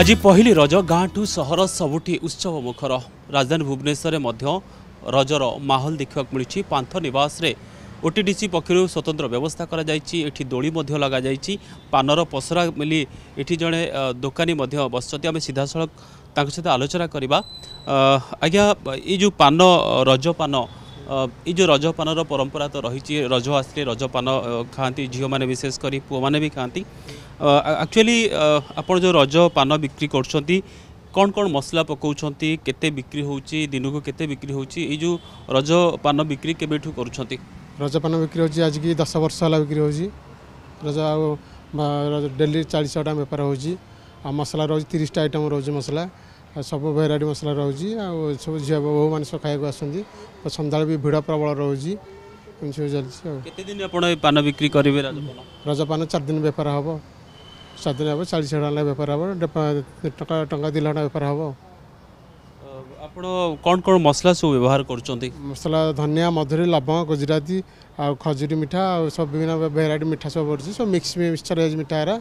আজি পহিলি রজ গাঁঠু সহর সবুঠি উৎসব মুখর রাজধানী ভুবনেশ্বরে মধ্য রজর মাহল দেখা মিছে পান্থ নিবাসে ওটিডিসি পক্ষ স্বতন্ত্র ব্যবস্থা করা যাই এটি দোলি মধ্য লগা যাই পানর পসরা মিলি এটি জনে দোকানী মধ্য বসছেন আমি সিধাসলখ তাঁর সহ আলোচনা করা আজ্ঞা এই যে পান রজ পান এই যে রজ পানর পরম্পরা তো রয়েছে রজ আসলে রজ পান খাঁতি ঝিও মানে বিশেষ করে পুয়া মানে খাঁতি ଆକ୍ଚୁଆଲି ଆପଣ ଯେଉଁ ରଜ ପାନ ବିକ୍ରି କରୁଛନ୍ତି କ'ଣ କ'ଣ ମସଲା ପକାଉଛନ୍ତି କେତେ ବିକ୍ରି ହେଉଛି ଦିନକୁ କେତେ ବିକ୍ରି ହେଉଛି ଏଇ ଯେଉଁ ରଜ ପାନ ବିକ୍ରି କେବେଠୁ କରୁଛନ୍ତି ରଜ ପାନ ବିକ୍ରି ହେଉଛି ଆଜିକି ଦଶ ବର୍ଷ ହେଲା ବିକ୍ରି ହେଉଛି ରଜ ଆଉ ଡେଲି ଚାଳିଶହ ଟଙ୍କା ବେପାର ହେଉଛି ଆଉ ମସଲା ରହୁଛି ତିରିଶଟା ଆଇଟମ୍ ରହୁଛି ମସଲା ଆଉ ସବୁ ଭେରାଇଟି ମସଲା ରହୁଛି ଆଉ ସବୁ ଝିଅ ବୋହୂମାନେ ସବୁ ଖାଇବାକୁ ଆସନ୍ତି ସନ୍ଧ୍ୟାବେଳେ ବି ଭିଡ଼ ପ୍ରବଳ ରହୁଛି ଏମିତି ସବୁ ଚାଲିଛି ଆଉ କେତେ ଦିନ ଆପଣ ପାନ ବିକ୍ରି କରିବେ ରଜପାନ ରଜପାନ ଚାରି ଦିନ ବେପାର ହେବ ସାତ ହେବ ଚାଳିଶ ହଜାର ଟଙ୍କା ବେପାର ହେବ ଟଙ୍କା ଟଙ୍କା ଦୁଇ ଲକ୍ଷ ବେପାର ହେବ ଆପଣ କ'ଣ କ'ଣ ମସଲା ସବୁ ବ୍ୟବହାର କରୁଛନ୍ତି ମସଲା ଧନିଆ ମଧୁରି ଲବଙ୍ଗ ଗୁଜୁରାତି ଆଉ ଖଜୁରୀ ମିଠା ଆଉ ସବୁ ବିଭିନ୍ନ ଭେରାଇଟି ମିଠା ସବୁ ପଡ଼ୁଛି ସବୁ ମିକ୍ସ ମିକ୍ସଚର ହେଇଛି ମିଠା ହେରା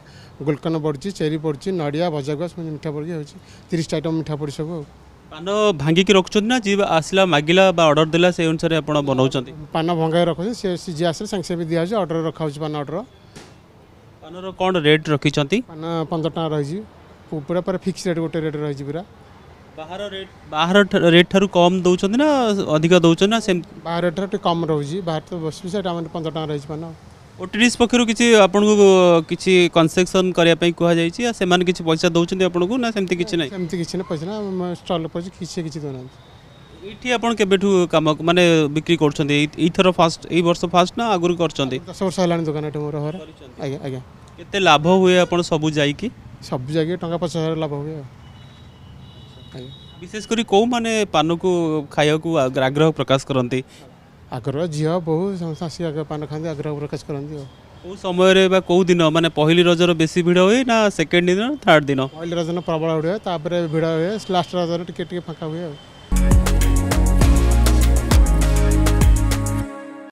ଗୁଲକନ ପଡ଼ୁଛି ଚେରି ପଡ଼ୁଛି ନଡ଼ିଆ ଭଜାଗୁଆ ସବୁ ମିଠା ପଡ଼ୁଛି ହେଉଛି ତିରିଶଟା ଆଇଟମ୍ ମିଠା ପଡ଼ୁଛି ସବୁ ପାନ ଭାଙ୍ଗିକି ରଖୁଛନ୍ତି ନା ଯିଏ ଆସିଲା ମାଗିଲା ବା ଅର୍ଡ଼ର ଦେଲା ସେଇ ଅନୁସାରେ ଆପଣ ବନାଉଛନ୍ତି ପାନ ଭଙ୍ଗାଇ ରଖୁଛନ୍ତି ସେ ଯିଏ ଆସିଲେ ସାଙ୍ଗେ ସାଙ୍ଗେ ବି ଦିଆହେଉଛି ଅର୍ଡ଼ର ରଖାହେଉଛି ପାନ ଅର୍ଡ଼ର ପାନର କ'ଣ ରେଟ୍ ରଖିଛନ୍ତି ପାନ ପନ୍ଦର ଟଙ୍କା ରହିଛି ପୁରା ପୁରା ଫିକ୍ସ ରେଟ୍ ଗୋଟେ ରେଟ୍ ରହିଛି ପୁରା ବାହାର ରେଟ୍ ବାହାର ରେଟ୍ ଠାରୁ କମ୍ ଦେଉଛନ୍ତି ନା ଅଧିକ ଦେଉଛନ୍ତି ନା ସେମିତି ବାହାର ରେଟ୍ ଠାରୁ ଟିକେ କମ୍ ରହୁଛି ବାହାର ତ ବସିବି ସେଇଟା ଆମର ପନ୍ଦର ଟଙ୍କା ରହିଛି ପାନ ଓଟିଡ଼ିସ୍ ପକ୍ଷରୁ କିଛି ଆପଣଙ୍କୁ କିଛି କନସେସନ୍ କରିବା ପାଇଁ କୁହାଯାଇଛି ସେମାନେ କିଛି ପଇସା ଦେଉଛନ୍ତି ଆପଣଙ୍କୁ ନା ସେମିତି କିଛି ନାହିଁ ସେମିତି କିଛି ନାହିଁ ପଇସା ନା ଷ୍ଟଲ୍ ପଇସା କିଛି କିଛି ଦେଉନାହାନ୍ତି ଏଇଠି ଆପଣ କେବେଠୁ କାମ ମାନେ ବିକ୍ରି କରୁଛନ୍ତି ଏଇଥର ଫାଷ୍ଟ ଏଇ ବର୍ଷ ଫାଷ୍ଟ ନା ଆଗରୁ କରିଛନ୍ତି ଦଶ ବର୍ଷ ହେଲାଣି ଦୋକାନ ଏଠି ମୋର ଘର ଆଜ୍ଞା ଆଜ୍ଞା କେତେ ଲାଭ ହୁଏ ଆପଣ ସବୁ ଯାଇକି ସବୁ ଯାଇକି ଟଙ୍କା ପଚାଶ ହଜାର ଲାଭ ହୁଏ ଆଜ୍ଞା ବିଶେଷ କରି କେଉଁମାନେ ପାନକୁ ଖାଇବାକୁ ଆଗ୍ରହ ପ୍ରକାଶ କରନ୍ତି ଆଗ୍ରହ ଝିଅ ବୋହୁ ସମସ୍ତେ ଆସି ଆଗ ପାନ ଖାଆନ୍ତି ଆଗ୍ରହ ପ୍ରକାଶ କରନ୍ତି ଆଉ କେଉଁ ସମୟରେ ବା କେଉଁ ଦିନ ମାନେ ପହିଲି ରଜର ବେଶୀ ଭିଡ଼ ହୁଏ ନା ସେକେଣ୍ଡ ଦିନ ଥାର୍ଡ଼ ଦିନ ପହିଲି ରଜ ପ୍ରବଳ ହୁଏ ତାପରେ ଭିଡ଼ ହୁଏ ଲାଷ୍ଟ ରଜରେ ଟିକେ ଟିକେ ଫାଙ୍କା ହୁଏ ଆଉ